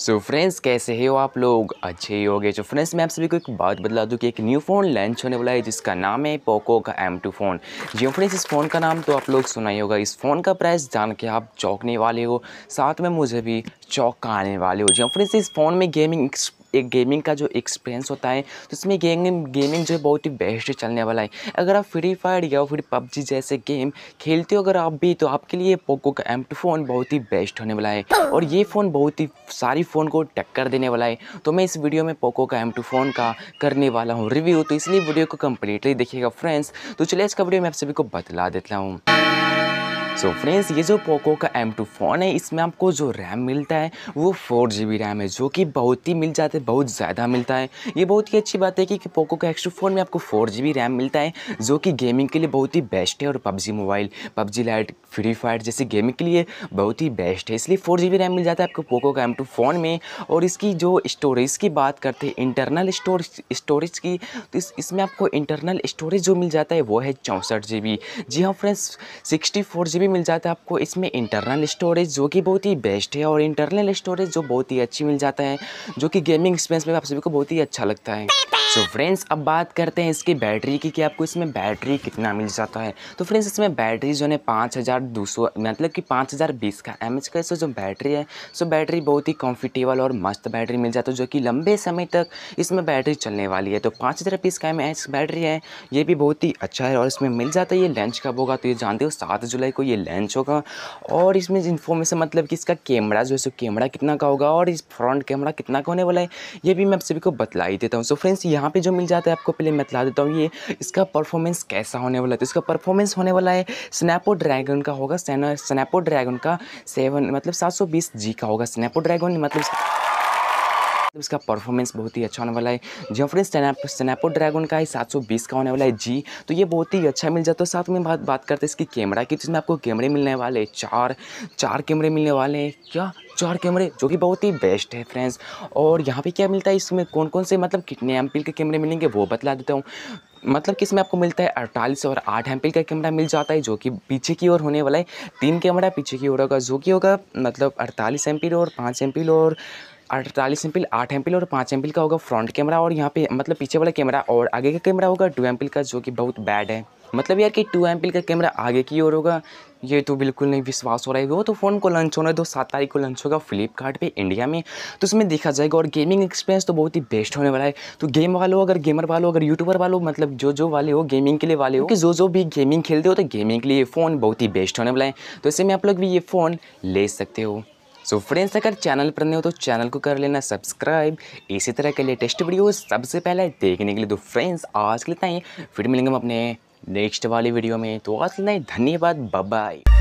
सो so friends कैसे हो आप लोग अच्छे ही गए तो फ्रेंड्स मैं आप सभी को एक बात बता दूँ कि एक न्यू फ़ोन लॉन्च होने वाला है जिसका नाम है पोको का एम टू फ़ोन जी फ्रेंड्स इस फ़ोन का नाम तो आप लोग सुना ही होगा इस फ़ोन का प्राइस जान के आप चौंकने वाले हो साथ में मुझे भी चौंक आने वाले हो जी फ्रेंड्स इस फ़ोन में गेमिंग एक गेमिंग का जो एक्सपीरियंस होता है तो इसमें गेमिंग गेमिंग जो है बहुत ही बेस्ट चलने वाला है अगर आप फ्री फायर या फिर पबजी जैसे गेम खेलते हो अगर आप भी तो आपके लिए पोको का एम फ़ोन बहुत ही बेस्ट होने वाला है और ये फ़ोन बहुत ही सारी फ़ोन को टक्कर देने वाला है तो मैं इस वीडियो में पोको का एम फ़ोन का करने वाला हूँ रिव्यू तो इसलिए वीडियो को कम्प्लीटली देखिएगा फ्रेंड्स तो चलिए इसका वीडियो मैं आप सभी को बतला देता हूँ सो so फ्रेंड्स ये जो पोको का एम टू फ़ोन है इसमें आपको जो रैम मिलता है वो फोर जी बी रैम है जो कि बहुत ही मिल जाता है बहुत ज़्यादा मिलता है ये बहुत ही अच्छी बात है कि, कि पोको का एक्स टू फ़ोन में आपको फोर जी बी रैम मिलता है जो कि गेमिंग के लिए बहुत ही बेस्ट है और PUBG mobile PUBG lite free fire जैसे गेमिंग के लिए बहुत ही बेस्ट है इसलिए फोर जी बी रैम मिल जाता है आपको पोको का एम टू फ़ोन में और इसकी जो स्टोरेज की बात करते हैं इंटरनल स्टोरेज स्टोरेज की तो इसमें आपको इंटरनल स्टोरेज जो मिल जाता है वो है चौंसठ जी बी जी हाँ friends sixty four G B भी मिल जाता है आपको इसमें इंटरनल स्टोरेज जो कि बहुत ही बेस्ट है और इंटरनल स्टोरेज जो बहुत ही अच्छी मिल जाता है जो कि गेमिंग एक्सपीरियंस में आप सभी को बहुत ही अच्छा लगता है तो so फ्रेंड्स अब बात करते हैं इसकी बैटरी की कि आपको इसमें बैटरी कितना मिल जाता है तो फ्रेंड्स इसमें बैटरी जो है पाँच हज़ार दो सौ मतलब कि पाँच हज़ार बीस का एम एच का इसमें जो बैटरी है सो बैटरी बहुत ही कंफर्टेबल और मस्त बैटरी मिल जाती है जो कि लंबे समय तक इसमें बैटरी चलने वाली है तो पाँच हज़ार बीस का एम एच बैटरी है ये भी बहुत ही अच्छा है और इसमें मिल जाता है ये लंच कब होगा तो ये जानते हो सात जुलाई को ये ये लेंस होगा और इसमें इन्फॉर्मेशन मतलब कि इसका कैमरा जो है सो कैमरा कितना का होगा और इस फ्रंट कैमरा कितना का होने वाला है ये भी मैं आप सभी को बतला ही देता हूँ सो फ्रेंड्स यहाँ पर जो मिल जाता है आपको पहले मैं बतला देता हूँ ये इसका परफॉर्मेंस कैसा होने वाला है तो इसका परफॉर्मेंस होने वाला है स्नैपो ड्रैगन का होगा स्नैपो ड्रैगन का सेवन मतलब सात सौ बीस जी का होगा स्नैपो ड्रैगन मतलब तो इसका परफॉर्मेंस बहुत ही अच्छा होने वाला है फ्रेंड स्नैप स्नैपो ड्रैगन का है सात का होने वाला है जी तो ये बहुत ही अच्छा मिल जाता है साथ में बात बात करते हैं इसकी कैमरा की जिसमें आपको कैमरे मिलने वाले चार चार कैमरे मिलने वाले हैं क्या चार कैमरे जो कि बहुत ही बेस्ट है फ्रेंड्स और यहाँ पे क्या मिलता है इसमें कौन कौन से मतलब कितने एम के कैमरे मिलेंगे वो बतला देता हूँ मतलब कि इसमें आपको मिलता है अड़तालीस और आठ एम का कैमरा मिल जाता है जो कि पीछे की ओर होने वाला है तीन कैमरा पीछे की ओर होगा जो कि होगा मतलब अड़तालीस एम और पाँच एम और अड़तालीस एम पिल आठ एम और पाँच एम का होगा फ्रंट कैमरा और यहाँ पे मतलब पीछे वाला कैमरा और आगे का कैमरा होगा टू एम का जो कि बहुत बैड है मतलब यार कि टू एम का कैमरा आगे की ओर होगा ये तो बिल्कुल नहीं विश्वास हो रहा है वो तो फ़ोन को लंच होना है दो सात तारीख को लंच होगा फ्लिपकार्ट पे इंडिया में तो उसमें देखा जाएगा और गेमिंग एक्सपीरियंस तो बहुत ही बेस्ट होने वाला है तो गेम वालों अगर गेमर वालों अगर यूट्यूबर वालों मतलब जो जो वाले हो गेमिंग के लिए वाले हो कि जो जो भी गेमिंग खेलते हो तो गेमिंग के लिए ये फ़ोन बहुत ही बेस्ट होने वाला है तो ऐसे में आप लोग भी ये फ़ोन ले सकते हो सो फ्रेंड्स अगर चैनल पर नहीं हो तो चैनल को कर लेना सब्सक्राइब इसी तरह के लेटेस्ट वीडियो सबसे पहले देखने के लिए तो फ्रेंड्स आज के लिए फिर मिलेंगे हम अपने नेक्स्ट वाली वीडियो में तो आज के लिए धन्यवाद बाय